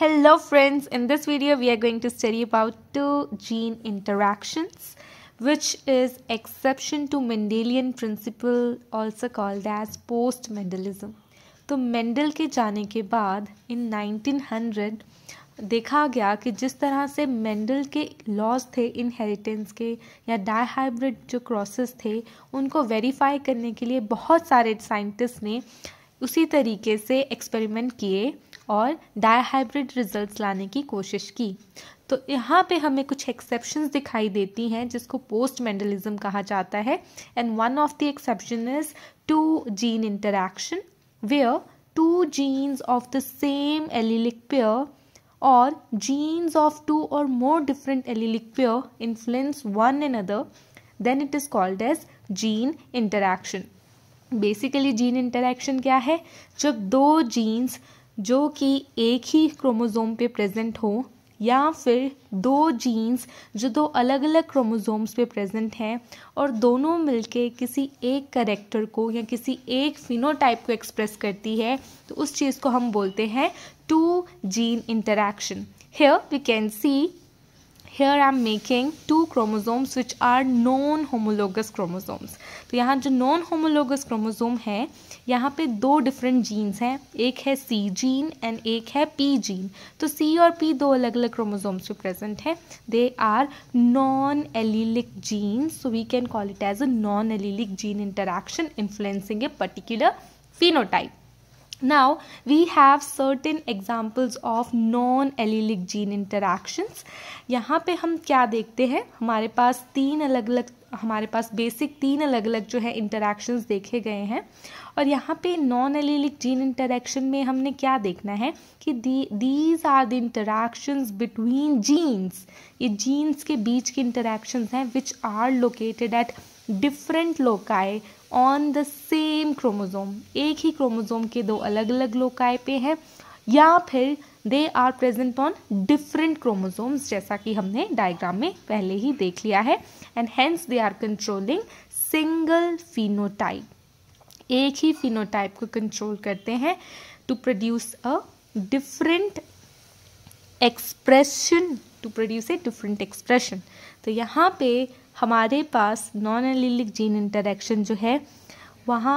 Hello friends, in this video we are going to study about two gene interactions which is exception to Mendelian principle also called as post Mendelism. तो Mendel के जाने के बाद इन 1900 देखा गया कि जिस तरह से मेंडल के लॉज थे इनहेरिटेंस के या डाईहाइब्रिड जो क्रॉसेस थे उनको वेरीफाई करने के लिए बहुत सारे साइंटिस्ट ने उसी तरीके से एक्सपेरिमेंट किए और डायहाइब्रिड रिजल्ट्स लाने की कोशिश की तो यहाँ पे हमें कुछ एक्सेप्शंस दिखाई देती हैं जिसको पोस्ट मेंडलिज्म कहा जाता है and one of the exception is two gene interaction where two genes of the same allelic pair genes of two और more different allelic pair influence one one other then it is called as gene interaction basically gene interaction क्या है जब दो jeans जो कि एक ही chromosome पे present हो या फिर दो जीन्स जो दो अलग अलग क्रोमोज़ोम्स पे प्रेजेंट हैं और दोनों मिलके किसी एक करेक्टर को या किसी एक फिनोटाइप को एक्सप्रेस करती है तो उस चीज़ को हम बोलते हैं two gene interaction here we can see here I am making two chromosomes which are non homologous chromosomes तो यहाँ जो नॉन होमोलोगस क्रोमोजोम है यहाँ पे दो डिफरेंट जीन्स हैं एक है सी जीन एंड एक है पी जीन तो सी और पी दो अलग अलग क्रोमोजोम्स पे प्रेजेंट हैं they are non allelic genes so we can call it as a non allelic gene interaction influencing a particular phenotype Now we have certain examples of non allelic gene interactions. यहाँ पे हम क्या देखते हैं हमारे पास तीन अलग अलग हमारे पास बेसिक तीन अलग अलग जो है इंटरेक्शंस देखे गए हैं और यहाँ पे नॉन एलिलिक जीन इंटरेक्शन में हमने क्या देखना है कि these are the interactions between genes ये जीन्स के बीच के इंटरेक्शंस हैं which are located at different loci on the same chromosome एक ही क्रोमोजोम के दो अलग अलग लोकाय पे हैं या फिर they are present on different chromosomes जैसा कि हमने डायग्राम में पहले ही देख लिया है and hence they are controlling single phenotype एक ही फिनोटाइप को कंट्रोल करते हैं to produce a different expression to produce a different expression तो यहाँ पे हमारे पास नॉन एलिलिक जीन इंटरेक्शन जो है वहाँ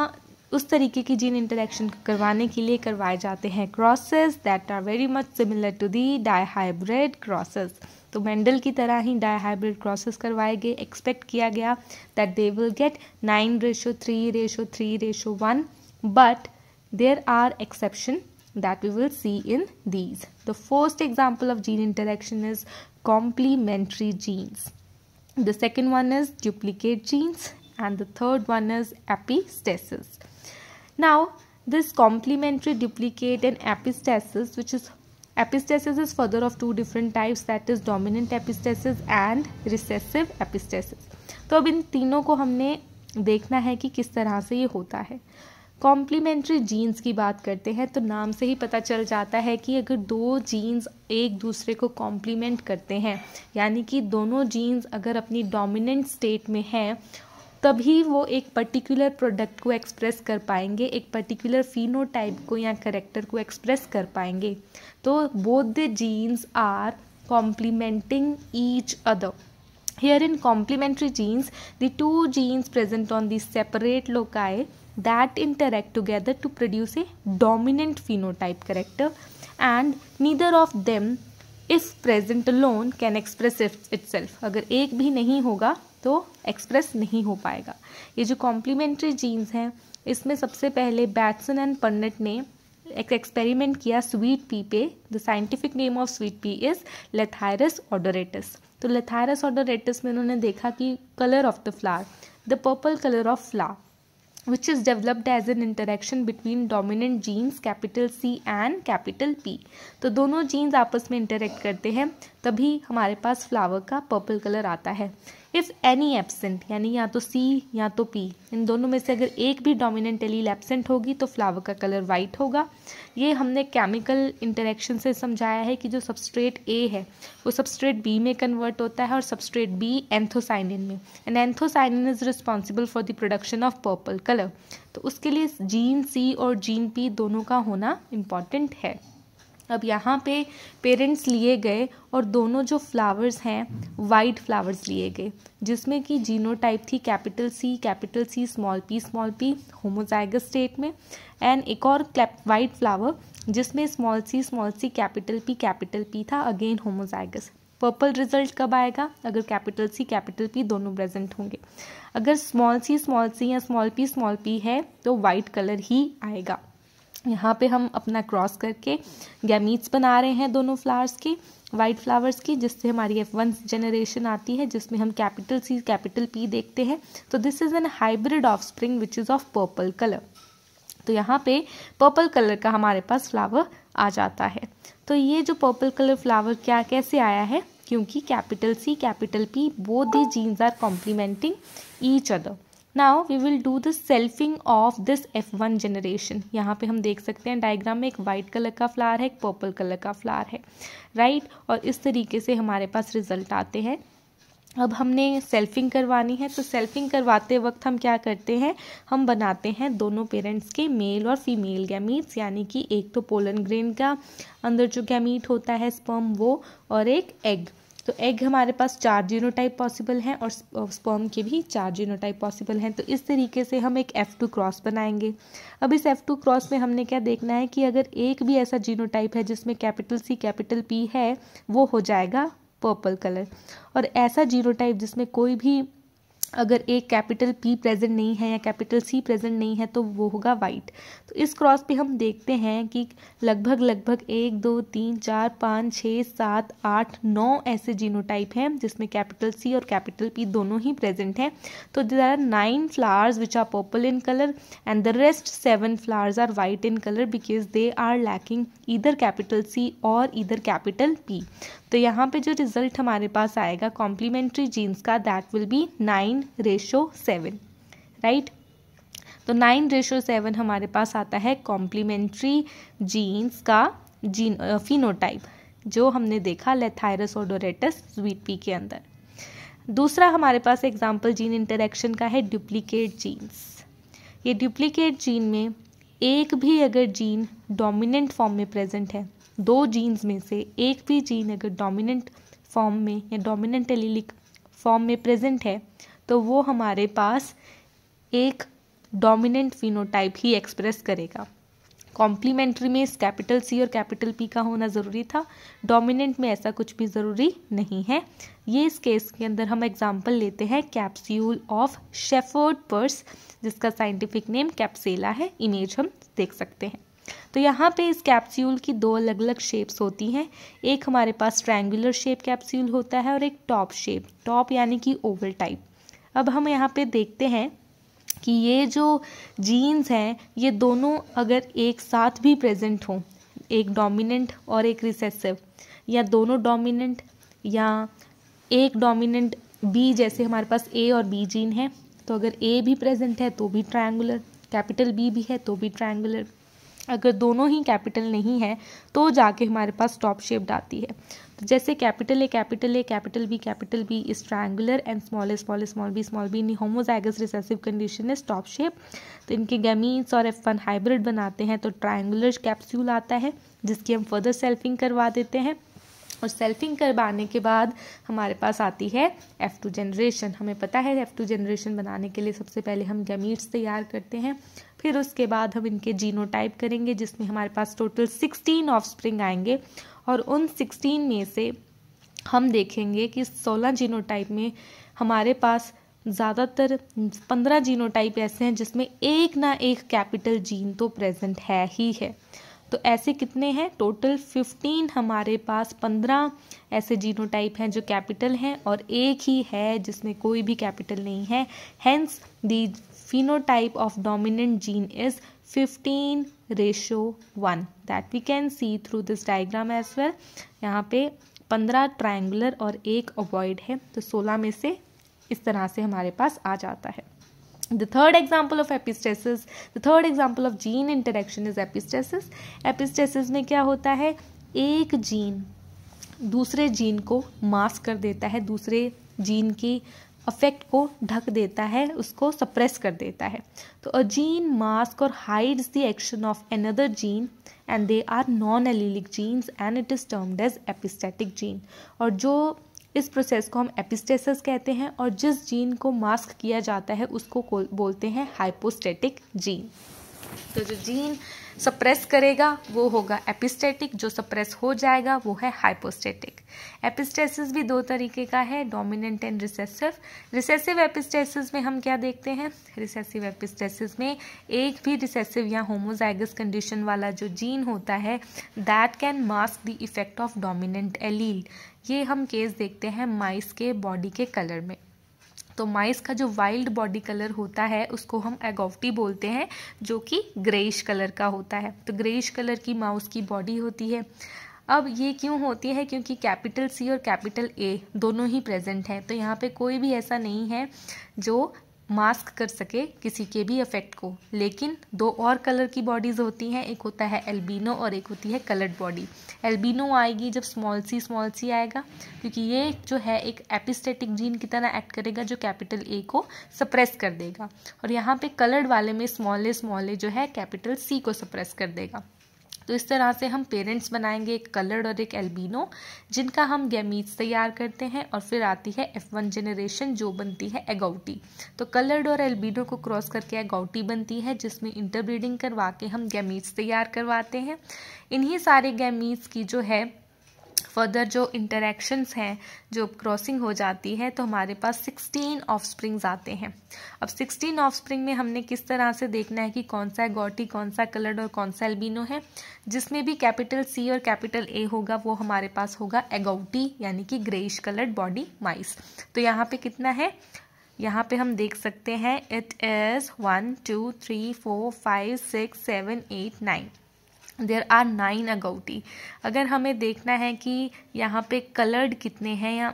उस तरीके की जीन इंटरेक्शन करवाने के लिए करवाए जाते हैं crosses that are very much similar to the dihybrid crosses तो मेंडल की तरह ही डाईहाइब्रिड क्रॉसेस करवाए गए एक्सपेक्ट किया गया that they will get nine ratio three ratio three ratio one but there are exception that we will see in these the first example of gene interaction is complementary genes the second one is duplicate genes and the third one is epistasis now this complementary duplicate and epistasis which is epistasis is further of two different types that is dominant epistasis and recessive epistasis तो अब इन तीनों को हमने देखना है कि किस तरह से ये होता है कॉम्प्लीमेंट्री जीन्स की बात करते हैं तो नाम से ही पता चल जाता है कि अगर दो जीन्स एक दूसरे को कॉम्प्लीमेंट करते हैं यानी कि दोनों जीन्स अगर अपनी डोमिनेंट स्टेट में हैं तभी वो एक पर्टिकुलर प्रोडक्ट को एक्सप्रेस कर पाएंगे एक पर्टिकुलर फिनोटाइप को या करेक्टर को एक्सप्रेस कर पाएंगे तो both the genes are complementing each other here in complementary genes the two genes present on the separate loci that that interact together to produce a dominant phenotype character and neither of them if present alone can express itself अगर एक भी नहीं होगा तो express नहीं हो पाएगा ये जो कॉम्प्लीमेंट्री जीन्स हैं इसमें सबसे पहले बैट्सन एंड पन्नट ने एक एक्सपेरिमेंट किया स्वीट पी पे the scientific name of sweet pea is Lathyrus odoratus तो लेथायरस ऑडोरेटस में उन्होंने देखा कि colour of the flower the purple colour of flower which is developed as an interaction between dominant genes capital C and capital P. तो दोनों genes आपस में interact करते हैं तभी हमारे पास flower का purple color आता है इफ़ एनी एबसेंट यानी या तो सी या तो पी इन दोनों में से अगर एक भी डोमिनेंट एलील एब्सेंट होगी तो फ्लावर का कलर वाइट होगा ये हमने केमिकल इंटरेक्शन से समझाया है कि जो सबस्ट्रेट ए है वो सबस्ट्रेट बी में कन्वर्ट होता है और सबस्ट्रेट बी एंथोसाइनिन में and anthocyanin is responsible for the production of purple colour तो उसके लिए जीन सी और जीन पी दोनों का होना इम्पॉर्टेंट है अब यहाँ पे पेरेंट्स लिए गए और दोनों जो फ्लावर्स हैं वाइट फ्लावर्स लिए गए जिसमें कि जीनोटाइप थी capital C capital C small P small P homozygous state में एंड एक और वाइट फ्लावर जिसमें स्मॉल सी स्मॉल सी कैपिटल पी कैपिटल पी था अगेन होमोजाइगस पर्पल रिजल्ट कब आएगा अगर कैपिटल सी कैपिटल पी दोनों प्रेजेंट होंगे अगर स्मॉल सी स्मॉल सी या स्मॉल पी स्मॉल पी है तो वाइट कलर ही आएगा यहाँ पे हम अपना क्रॉस करके गैमीट्स बना रहे हैं दोनों फ्लावर्स की वाइट फ्लावर्स की जिससे हमारी एफ वन जनरेशन आती है जिसमें हम कैपिटल सी कैपिटल पी देखते हैं तो this is an hybrid offspring which is of purple colour तो यहाँ पे पर्पल कलर का हमारे पास फ्लावर आ जाता है तो ये जो पर्पल कलर फ्लावर क्या कैसे आया है क्योंकि capital C capital P both the genes are complementing each other now we will do the selfing of this F one generation यहाँ पे हम देख सकते हैं डायग्राम में एक वाइट कलर का फ्लावर है एक पर्पल कलर का फ्लावर है राइट right? और इस तरीके से हमारे पास रिजल्ट आते हैं अब हमने सेल्फिंग करवानी है तो सेल्फिंग करवाते वक्त हम क्या करते हैं हम बनाते हैं दोनों पेरेंट्स के मेल और फीमेल गैमीट्स यानी कि एक तो पोलन ग्रेन का अंदर जो गैमीट होता है स्पर्म वो और एक एग तो एग हमारे पास चार जीनोटाइप पॉसिबल हैं और स्पर्म के भी चार जीनोटाइप पॉसिबल हैं तो इस तरीके से हम एक एफ़ टू क्रॉस बनाएंगे अब इस एफ़ टू क्रॉस में हमने क्या देखना है कि अगर एक भी ऐसा जीनोटाइप है जिसमें कैपिटल सी कैपिटल पी है वो हो जाएगा पर्पल कलर और ऐसा जीनोटाइप जिसमें कोई भी अगर एक कैपिटल पी प्रेजेंट नहीं है या कैपिटल सी प्रेजेंट नहीं है तो वो होगा वाइट तो इस क्रॉस पे हम देखते हैं कि लगभग लगभग एक दो तीन चार पाँच छः सात आठ नौ ऐसे जीनोटाइप हैं जिसमें कैपिटल सी और कैपिटल पी दोनों ही प्रेजेंट हैं तो there are nine flowers which are purple in colour and the rest seven flowers are white in colour because they are lacking इधर कैपिटल सी और इधर कैपिटल पी तो यहाँ पे जो रिजल्ट हमारे पास आएगा कॉम्प्लीमेंट्री जीन्स का that will be nine ratio seven right तो नाइन रेशो सेवन हमारे पास आता है कॉम्प्लीमेंट्री जीन्स का जीन फिनोटाइप जो हमने देखा लेथायरस ओडोरेटस स्वीट पी के अंदर दूसरा हमारे पास एग्जाम्पल जीन इंटरेक्शन का है डुप्लीकेट जीन्स ये डुप्लीकेट जीन में एक भी अगर जीन डोमिनेंट फॉर्म में प्रेजेंट है दो जीन्स में से एक भी जीन अगर डोमिनेंट फॉर्म में या डोमिनेंट एलिलिक फॉर्म में प्रेजेंट है तो वो हमारे पास एक डोमिनेंट फिनोटाइप ही एक्सप्रेस करेगा कॉम्प्लीमेंट्री में इस कैपिटल सी और कैपिटल पी का होना ज़रूरी था डोमिनेंट में ऐसा कुछ भी ज़रूरी नहीं है ये इस केस के अंदर हम एग्जांपल लेते हैं कैप्स्यूल ऑफ शेफर्ड पर्स जिसका साइंटिफिक नेम कैप्सेला है इमेज हम देख सकते हैं तो यहाँ पे इस कैप्स्यूल की दो अलग अलग शेप्स होती हैं एक हमारे पास ट्रैंगुलर शेप कैप्स्यूल होता है और एक टॉप शेप टॉप यानी कि ओवल टाइप अब हम यहाँ पे देखते हैं कि ये जो जीन्स हैं ये दोनों अगर एक साथ भी प्रेजेंट हों एक डोमिनेंट और एक रिसेसिव या दोनों डोमिनेंट या एक डोमिनेंट बी जैसे हमारे पास ए और बी जीन है तो अगर ए भी प्रेजेंट है तो भी ट्रायंगुलर कैपिटल बी भी है तो भी ट्रायंगुलर अगर दोनों ही कैपिटल नहीं है तो जाके हमारे पास टॉप शेप आती है जैसे capital A capital A capital B capital B is triangular and small A small small B small B in homozygous recessive condition है स्टॉप शेप तो इनके गमीन्स और एफ वन हाइब्रिड बनाते हैं तो ट्राइंगुलर कैप्सूल आता है जिसकी हम फर्दर सेल्फिंग करवा देते हैं और सेल्फिंग करवाने के बाद हमारे पास आती है एफ़ टू जनरेशन हमें पता है एफ़ टू जनरेशन बनाने के लिए सबसे पहले हम गमीट्स तैयार करते हैं फिर उसके बाद हम इनके जीनो टाइप करेंगे जिसमें हमारे पास टोटल सिक्सटीन ऑफ स्प्रिंग आएंगे और उन सिक्सटीन में से हम देखेंगे कि सोलह जीनो टाइप में हमारे पास ज़्यादातर पंद्रह जीनो टाइप ऐसे हैं जिसमें एक ना एक कैपिटल जीन तो प्रेजेंट है ही है तो ऐसे कितने हैं टोटल फिफ्टीन हमारे पास पंद्रह ऐसे जीनो टाइप हैं जो कैपिटल हैं और एक ही है जिसमें कोई भी कैपिटल नहीं है hence the phenotype of dominant gene is 15 ratio 1 that we can see through this diagram as well yahan pe 15 triangular aur ek ovoid hai to 16 mein se is tarah se hamare paas aa jata hai the third example of epistasis the third example of gene interaction is epistasis epistasis mein kya hota hai ek gene दूसरे gene को mask कर देता है दूसरे gene की affect को ढक देता है उसको सप्रेस कर देता है तो अ जीन मास्क और hides the action of another gene and they are non allelic genes and it is termed as epistatic gene और जो इस प्रोसेस को हम एपिस्टेसिस कहते हैं और जिस जीन को मास्क किया जाता है उसको बोलते हैं हाइपोस्टेटिक जीन तो जो जीन सप्रेस करेगा वो होगा एपिस्टेटिक जो सप्रेस हो जाएगा वो है हाइपोस्टेटिक एपिस्टेसिस भी दो तरीके का है dominant and recessive recessive epistasis में हम क्या देखते हैं रिसेसिव एपिस्टेसिस में एक भी रिसेसिव या होमोजाइगस कंडीशन वाला जो जीन होता है that can mask the effect of dominant allele ये हम केस देखते हैं माइस के बॉडी के कलर में तो माइस का जो वाइल्ड बॉडी कलर होता है उसको हम एगोवटी बोलते हैं जो कि ग्रेइश कलर का होता है तो ग्रेइश कलर की माउस की बॉडी होती है अब ये क्यों होती है क्योंकि कैपिटल सी और कैपिटल ए दोनों ही प्रेजेंट हैं तो यहाँ पे कोई भी ऐसा नहीं है जो मास्क कर सके किसी के भी इफ़ेक्ट को लेकिन दो और कलर की बॉडीज़ होती हैं एक होता है एल्बिनो और एक होती है कलर्ड बॉडी एल्बिनो आएगी जब स्मॉल सी स्मॉल सी आएगा क्योंकि ये जो है एक एपिस्टेटिक जीन की तरह एक्ट करेगा जो कैपिटल ए को सप्रेस कर देगा और यहाँ पे कलर्ड वाले में स्मॉल ए स्मॉल ए जो है कैपिटल सी को सप्रेस कर देगा तो इस तरह से हम पेरेंट्स बनाएंगे एक कलर्ड और एक एल्बिनो जिनका हम गैमीट्स तैयार करते हैं और फिर आती है एफ वन जनरेशन जो बनती है एगौटी तो कलर्ड और एल्बिनो को क्रॉस करके एगौटी बनती है जिसमें इंटरब्रीडिंग करवा के हम गैमीट्स तैयार करवाते हैं इन्हीं सारे गैमीट्स की जो है फर्दर जो इंटरेक्शंस हैं जो क्रॉसिंग हो जाती है तो हमारे पास सिक्सटीन ऑफ आते हैं अब सिक्सटीन ऑफस्प्रिंग में हमने किस तरह से देखना है कि कौन सा गॉटी कौन सा कलर्ड और कौन सा एल्बिनो है जिसमें भी कैपिटल सी और कैपिटल ए होगा वो हमारे पास होगा एगोटी यानी कि ग्रेइश कलर्ड बॉडी माइस तो यहाँ पे कितना है यहाँ पे हम देख सकते हैं it is one two three four five six seven eight nine there are nine अगौटी अगर हमें देखना है कि यहाँ पे कलर्ड कितने हैं या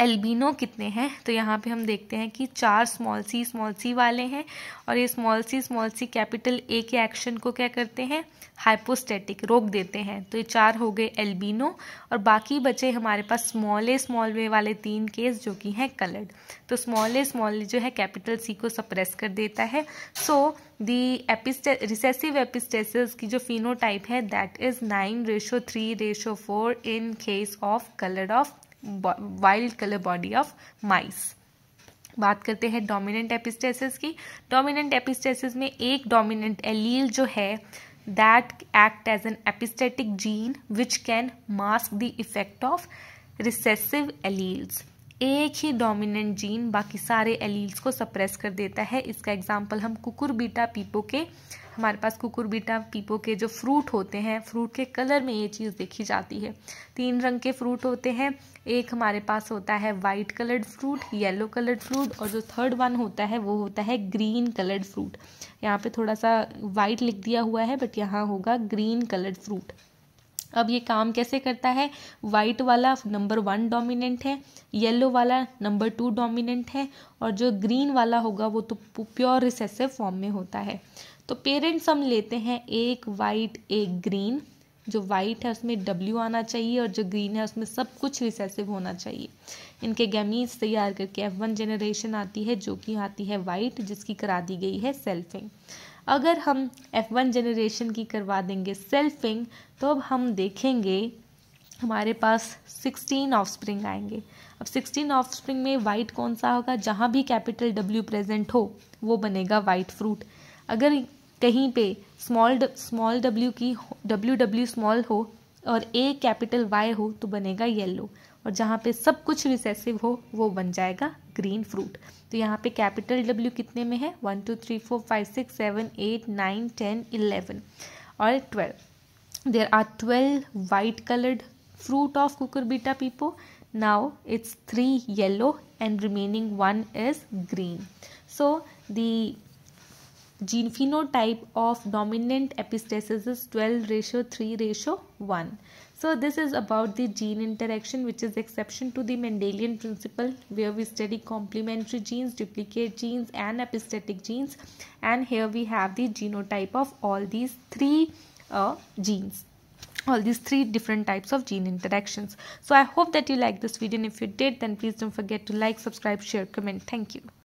एल्बिनो कितने हैं तो यहाँ पे हम देखते हैं कि चार स्मॉल सी स्मॉल सी वाले हैं और ये small C small C capital A के एक्शन को क्या करते हैं हाइपोस्टेटिक रोक देते हैं तो ये चार हो गए एल्बिनो और बाकी बचे हमारे पास स्मॉल ए स्मॉल वे वाले तीन केस जो कि हैं कलर्ड तो स्मॉल ए स्मॉल जो है कैपिटल सी को सप्रेस कर देता है सो दी एपिस्टे रिसेसिव एपिस्टेसिस की जो फिनोटाइप है that is nine ratio three ratio four in case of coloured of wild colour body of mice बात करते हैं डोमिनेंट एपिस्टेसिस की डोमिनेंट एपिस्टेसिस में एक डोमिनेंट एलील जो है that act as an epistatic gene which can mask the effect of recessive alleles एक ही डोमिनेंट जीन बाकी सारे एलील्स को सप्रेस कर देता है इसका एग्जाम्पल हम कुकुर बीटा पीपो के हमारे पास कुकुरबिटा पीपो के जो फ्रूट होते हैं फ्रूट के कलर में ये चीज़ देखी जाती है तीन रंग के फ्रूट होते हैं एक हमारे पास होता है white coloured fruit yellow coloured fruit और जो थर्ड वन होता है वो होता है ग्रीन कलर्ड फ्रूट यहाँ पे थोड़ा सा वाइट लिख दिया हुआ है बट यहाँ होगा ग्रीन कलर्ड फ्रूट अब ये काम कैसे करता है वाइट वाला नंबर वन डोमिनेंट है येलो वाला नंबर टू डोमिनेंट है और जो ग्रीन वाला होगा वो तो प्योर रिसेसिव फॉर्म में होता है तो पेरेंट्स हम लेते हैं एक वाइट एक ग्रीन जो वाइट है उसमें डब्ल्यू आना चाहिए और जो ग्रीन है उसमें सब कुछ रिसेसिव होना चाहिए इनके गैमीज तैयार करके एफ वन जनरेशन आती है जो कि आती है वाइट जिसकी करा दी गई है सेल्फिंग अगर हम एफ़ वन जनरेशन की करवा देंगे सेल्फिंग तो अब हम देखेंगे हमारे पास सिक्सटीन ऑफ स्प्रिंग आएंगे अब सिक्सटीन ऑफ स्प्रिंग में वाइट कौन सा होगा जहाँ भी कैपिटल डब्ल्यू प्रेजेंट हो वो बनेगा वाइट फ्रूट अगर कहीं पे स्मॉल स्मॉल डब्ल्यू की डब्ल्यू डब्ल्यू स्मॉल हो और ए कैपिटल वाई हो तो बनेगा येलो और जहाँ पे सब कुछ रिसेसिव हो वो बन जाएगा ग्रीन फ्रूट तो यहाँ पे कैपिटल डब्ल्यू कितने में है one two three four five six seven eight nine ten eleven और twelve there are twelve white coloured fruit of Cucurbita pepo now it's three yellow and remaining one is green so the जीनफिनो type of dominant epistasis twelve ratio three ratio one So this is about the gene interaction which is exception to the Mendelian principle where we study complementary genes, duplicate genes and epistatic genes and here we have the genotype of all these three uh, genes all these three different types of gene interactions. So I hope that you liked this video and if you did then please don't forget to like, subscribe, share, comment. Thank you.